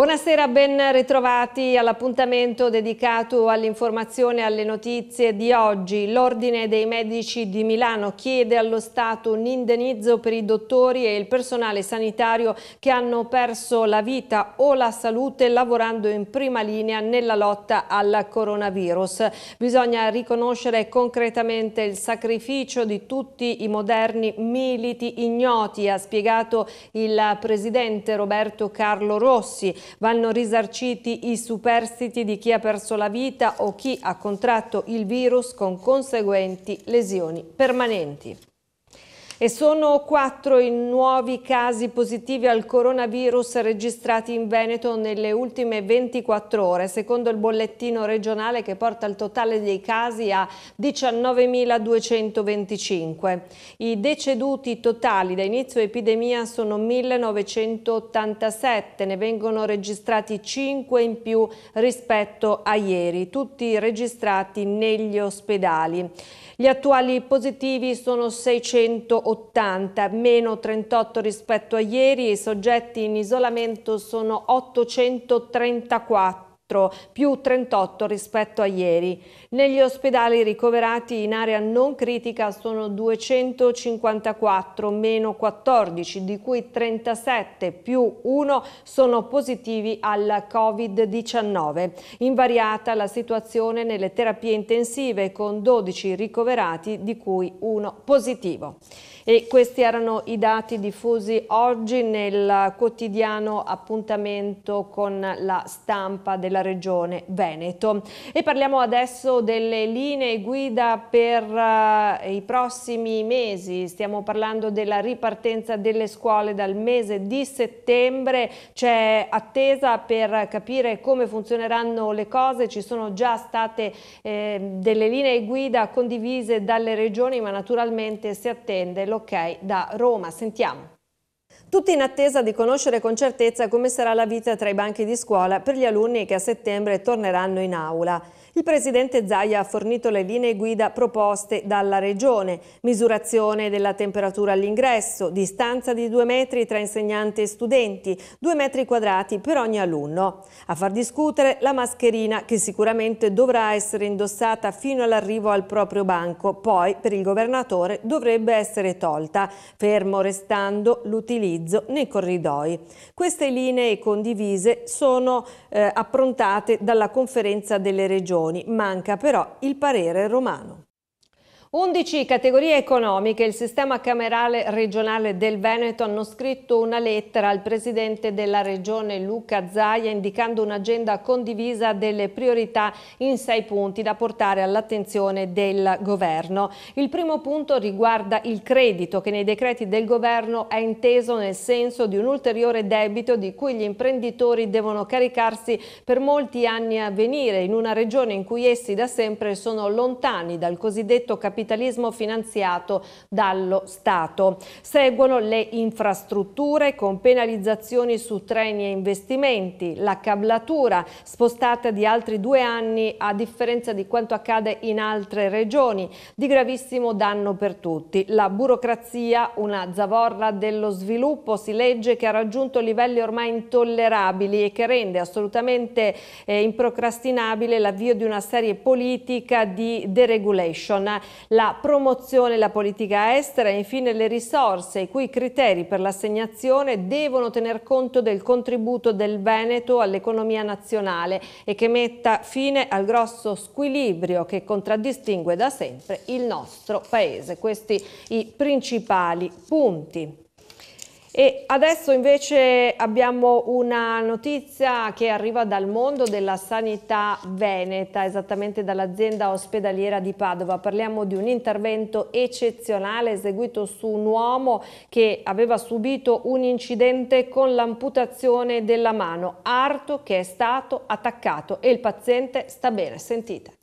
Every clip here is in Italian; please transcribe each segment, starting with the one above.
Buonasera, ben ritrovati all'appuntamento dedicato all'informazione e alle notizie di oggi. L'Ordine dei Medici di Milano chiede allo Stato un indenizzo per i dottori e il personale sanitario che hanno perso la vita o la salute lavorando in prima linea nella lotta al coronavirus. Bisogna riconoscere concretamente il sacrificio di tutti i moderni militi ignoti, ha spiegato il Presidente Roberto Carlo Rossi. Vanno risarciti i superstiti di chi ha perso la vita o chi ha contratto il virus con conseguenti lesioni permanenti. E sono quattro i nuovi casi positivi al coronavirus registrati in Veneto nelle ultime 24 ore, secondo il bollettino regionale che porta il totale dei casi a 19.225. I deceduti totali da inizio epidemia sono 1.987, ne vengono registrati 5 in più rispetto a ieri, tutti registrati negli ospedali. Gli attuali positivi sono 680, meno 38 rispetto a ieri, i soggetti in isolamento sono 834 più 38 rispetto a ieri. Negli ospedali ricoverati in area non critica sono 254, meno 14, di cui 37 più 1 sono positivi al Covid-19. Invariata la situazione nelle terapie intensive con 12 ricoverati, di cui 1 positivo. E questi erano i dati diffusi oggi nel quotidiano appuntamento con la stampa della regione Veneto. E parliamo adesso delle linee guida per uh, i prossimi mesi. Stiamo parlando della ripartenza delle scuole dal mese di settembre. C'è attesa per capire come funzioneranno le cose. Ci sono già state eh, delle linee guida condivise dalle regioni, ma naturalmente si attende lo ok da Roma. Sentiamo. Tutti in attesa di conoscere con certezza come sarà la vita tra i banchi di scuola per gli alunni che a settembre torneranno in aula. Il presidente Zaia ha fornito le linee guida proposte dalla Regione, misurazione della temperatura all'ingresso, distanza di due metri tra insegnanti e studenti, due metri quadrati per ogni alunno. A far discutere la mascherina che sicuramente dovrà essere indossata fino all'arrivo al proprio banco, poi per il governatore dovrebbe essere tolta, fermo restando l'utilizzo utilizzo nei corridoi. Queste linee condivise sono eh, approntate dalla conferenza delle regioni, manca però il parere romano. 11 categorie economiche, il sistema camerale regionale del Veneto hanno scritto una lettera al presidente della regione Luca Zaia indicando un'agenda condivisa delle priorità in sei punti da portare all'attenzione del governo. Il primo punto riguarda il credito che nei decreti del governo è inteso nel senso di un ulteriore debito di cui gli imprenditori devono caricarsi per molti anni a venire in una regione in cui essi da sempre sono lontani dal cosiddetto capitale capitalismo finanziato dallo Stato. Seguono le infrastrutture con penalizzazioni su treni e investimenti, la cablatura spostata di altri due anni a differenza di quanto accade in altre regioni, di gravissimo danno per tutti. La burocrazia, una zavorra dello sviluppo, si legge che ha raggiunto livelli ormai intollerabili e che rende assolutamente eh, improcrastinabile l'avvio di una serie politica di deregulation la promozione e la politica estera e infine le risorse, i cui criteri per l'assegnazione devono tener conto del contributo del Veneto all'economia nazionale e che metta fine al grosso squilibrio che contraddistingue da sempre il nostro Paese. Questi i principali punti. E adesso invece abbiamo una notizia che arriva dal mondo della sanità veneta, esattamente dall'azienda ospedaliera di Padova. Parliamo di un intervento eccezionale eseguito su un uomo che aveva subito un incidente con l'amputazione della mano, Arto che è stato attaccato e il paziente sta bene, sentite.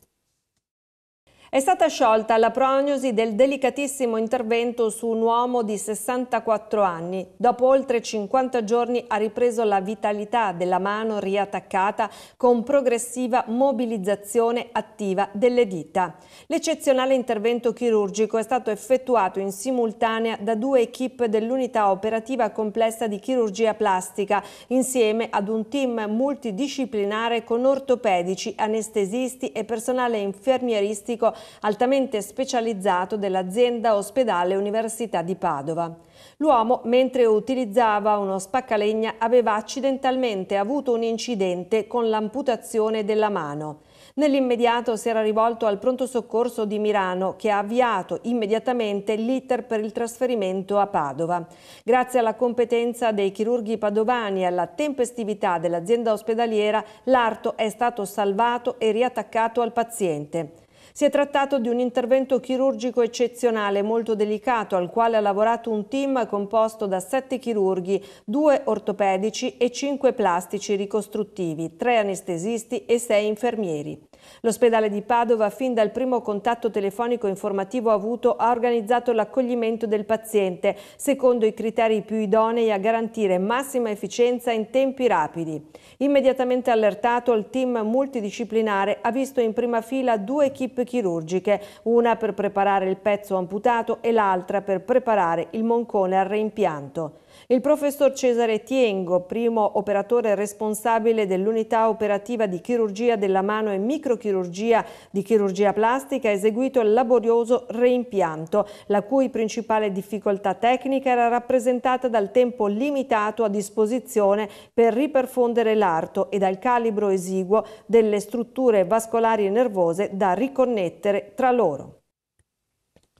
È stata sciolta la prognosi del delicatissimo intervento su un uomo di 64 anni. Dopo oltre 50 giorni ha ripreso la vitalità della mano riattaccata con progressiva mobilizzazione attiva delle dita. L'eccezionale intervento chirurgico è stato effettuato in simultanea da due equip dell'unità operativa complessa di chirurgia plastica insieme ad un team multidisciplinare con ortopedici, anestesisti e personale infermieristico altamente specializzato dell'azienda ospedale Università di Padova. L'uomo, mentre utilizzava uno spaccalegna, aveva accidentalmente avuto un incidente con l'amputazione della mano. Nell'immediato si era rivolto al pronto soccorso di Mirano che ha avviato immediatamente l'iter per il trasferimento a Padova. Grazie alla competenza dei chirurghi padovani e alla tempestività dell'azienda ospedaliera, l'arto è stato salvato e riattaccato al paziente. Si è trattato di un intervento chirurgico eccezionale, molto delicato, al quale ha lavorato un team composto da sette chirurghi, due ortopedici e cinque plastici ricostruttivi, tre anestesisti e sei infermieri. L'ospedale di Padova, fin dal primo contatto telefonico informativo avuto, ha organizzato l'accoglimento del paziente, secondo i criteri più idonei a garantire massima efficienza in tempi rapidi. Immediatamente allertato, il team multidisciplinare ha visto in prima fila due equip chirurgiche, una per preparare il pezzo amputato e l'altra per preparare il moncone al reimpianto. Il professor Cesare Tiengo, primo operatore responsabile dell'unità operativa di chirurgia della mano e microchirurgia di chirurgia plastica, ha eseguito il laborioso reimpianto, la cui principale difficoltà tecnica era rappresentata dal tempo limitato a disposizione per riperfondere l'arto e dal calibro esiguo delle strutture vascolari e nervose da riconnettere tra loro.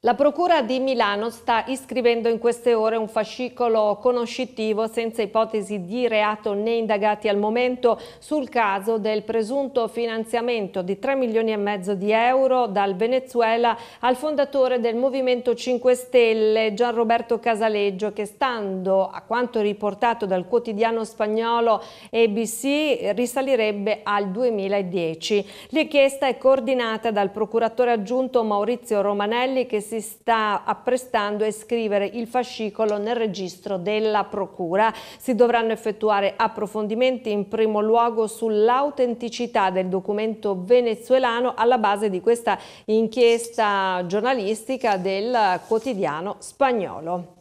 La Procura di Milano sta iscrivendo in queste ore un fascicolo conoscitivo senza ipotesi di reato né indagati al momento sul caso del presunto finanziamento di 3 milioni e mezzo di euro dal Venezuela al fondatore del Movimento 5 Stelle Gianroberto Casaleggio che stando a quanto riportato dal quotidiano spagnolo ABC risalirebbe al 2010. L'inchiesta è coordinata dal procuratore aggiunto Maurizio Romanelli che si si sta apprestando a iscrivere il fascicolo nel registro della Procura. Si dovranno effettuare approfondimenti in primo luogo sull'autenticità del documento venezuelano alla base di questa inchiesta giornalistica del quotidiano spagnolo.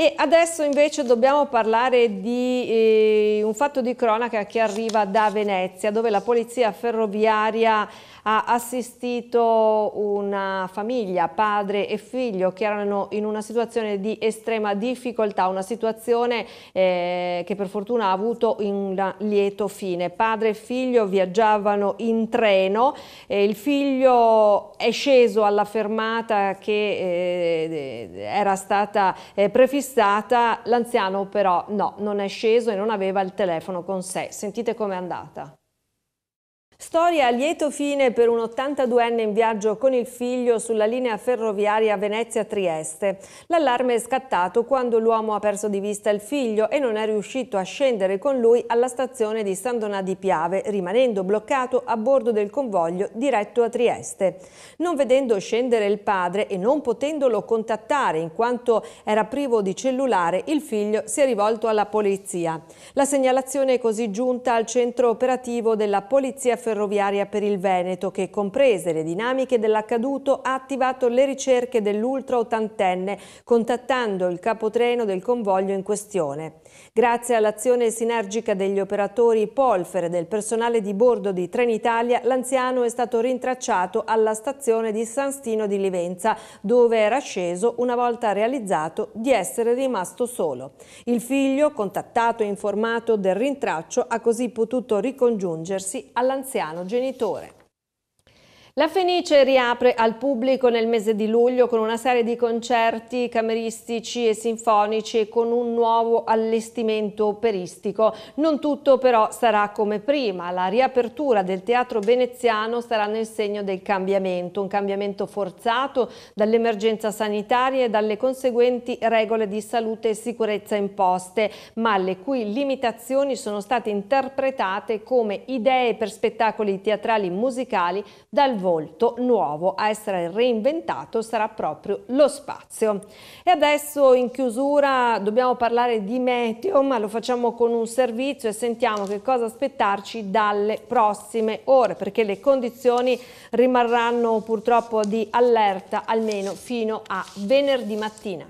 E adesso invece dobbiamo parlare di eh, un fatto di cronaca che arriva da Venezia, dove la polizia ferroviaria ha assistito una famiglia, padre e figlio, che erano in una situazione di estrema difficoltà, una situazione eh, che per fortuna ha avuto un lieto fine. Padre e figlio viaggiavano in treno, eh, il figlio è sceso alla fermata che eh, era stata eh, prefissata fissata, l'anziano però no, non è sceso e non aveva il telefono con sé. Sentite com'è andata. Storia a lieto fine per un 82enne in viaggio con il figlio sulla linea ferroviaria Venezia-Trieste. L'allarme è scattato quando l'uomo ha perso di vista il figlio e non è riuscito a scendere con lui alla stazione di San Donà di Piave, rimanendo bloccato a bordo del convoglio diretto a Trieste. Non vedendo scendere il padre e non potendolo contattare in quanto era privo di cellulare, il figlio si è rivolto alla polizia. La segnalazione è così giunta al centro operativo della polizia ferroviaria ferroviaria per il Veneto che, comprese le dinamiche dell'accaduto, ha attivato le ricerche dell'ultra ottantenne contattando il capotreno del convoglio in questione. Grazie all'azione sinergica degli operatori Polfer e del personale di bordo di Trenitalia, l'anziano è stato rintracciato alla stazione di San Stino di Livenza, dove era sceso una volta realizzato di essere rimasto solo. Il figlio, contattato e informato del rintraccio, ha così potuto ricongiungersi all'anziano anziano genitore. La Fenice riapre al pubblico nel mese di luglio con una serie di concerti cameristici e sinfonici e con un nuovo allestimento operistico. Non tutto però sarà come prima. La riapertura del teatro veneziano sarà nel segno del cambiamento, un cambiamento forzato dall'emergenza sanitaria e dalle conseguenti regole di salute e sicurezza imposte, ma le cui limitazioni sono state interpretate come idee per spettacoli teatrali musicali dal voto volto nuovo a essere reinventato sarà proprio lo spazio. E adesso in chiusura dobbiamo parlare di meteo, ma lo facciamo con un servizio e sentiamo che cosa aspettarci dalle prossime ore, perché le condizioni rimarranno purtroppo di allerta almeno fino a venerdì mattina.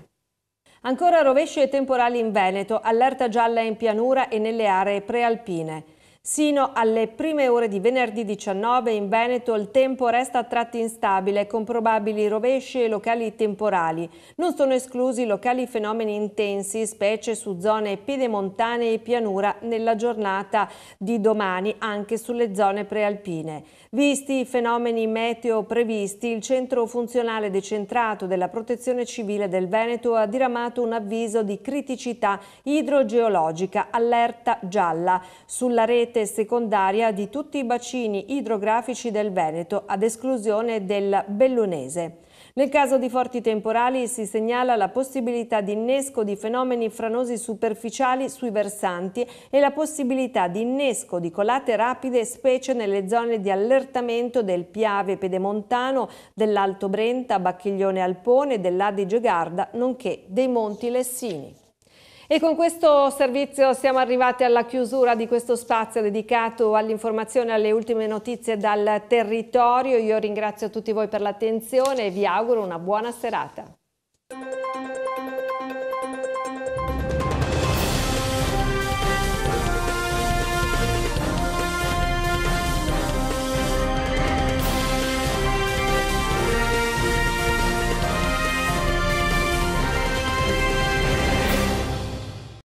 Ancora rovescio e temporali in Veneto, allerta gialla in pianura e nelle aree prealpine. Sino alle prime ore di venerdì 19 in Veneto il tempo resta a tratti instabile con probabili rovesci e locali temporali. Non sono esclusi locali fenomeni intensi, specie su zone piedemontane e pianura nella giornata di domani anche sulle zone prealpine. Visti i fenomeni meteo previsti, il centro funzionale decentrato della Protezione Civile del Veneto ha diramato un avviso di criticità idrogeologica, allerta gialla, sulla rete rete secondaria di tutti i bacini idrografici del Veneto, ad esclusione del Bellunese. Nel caso di forti temporali si segnala la possibilità di innesco di fenomeni franosi superficiali sui versanti e la possibilità di innesco di colate rapide specie nelle zone di allertamento del Piave Pedemontano, dell'Alto Brenta, Bacchiglione Alpone, dell'Adige Garda, nonché dei Monti Lessini. E con questo servizio siamo arrivati alla chiusura di questo spazio dedicato all'informazione e alle ultime notizie dal territorio. Io ringrazio tutti voi per l'attenzione e vi auguro una buona serata.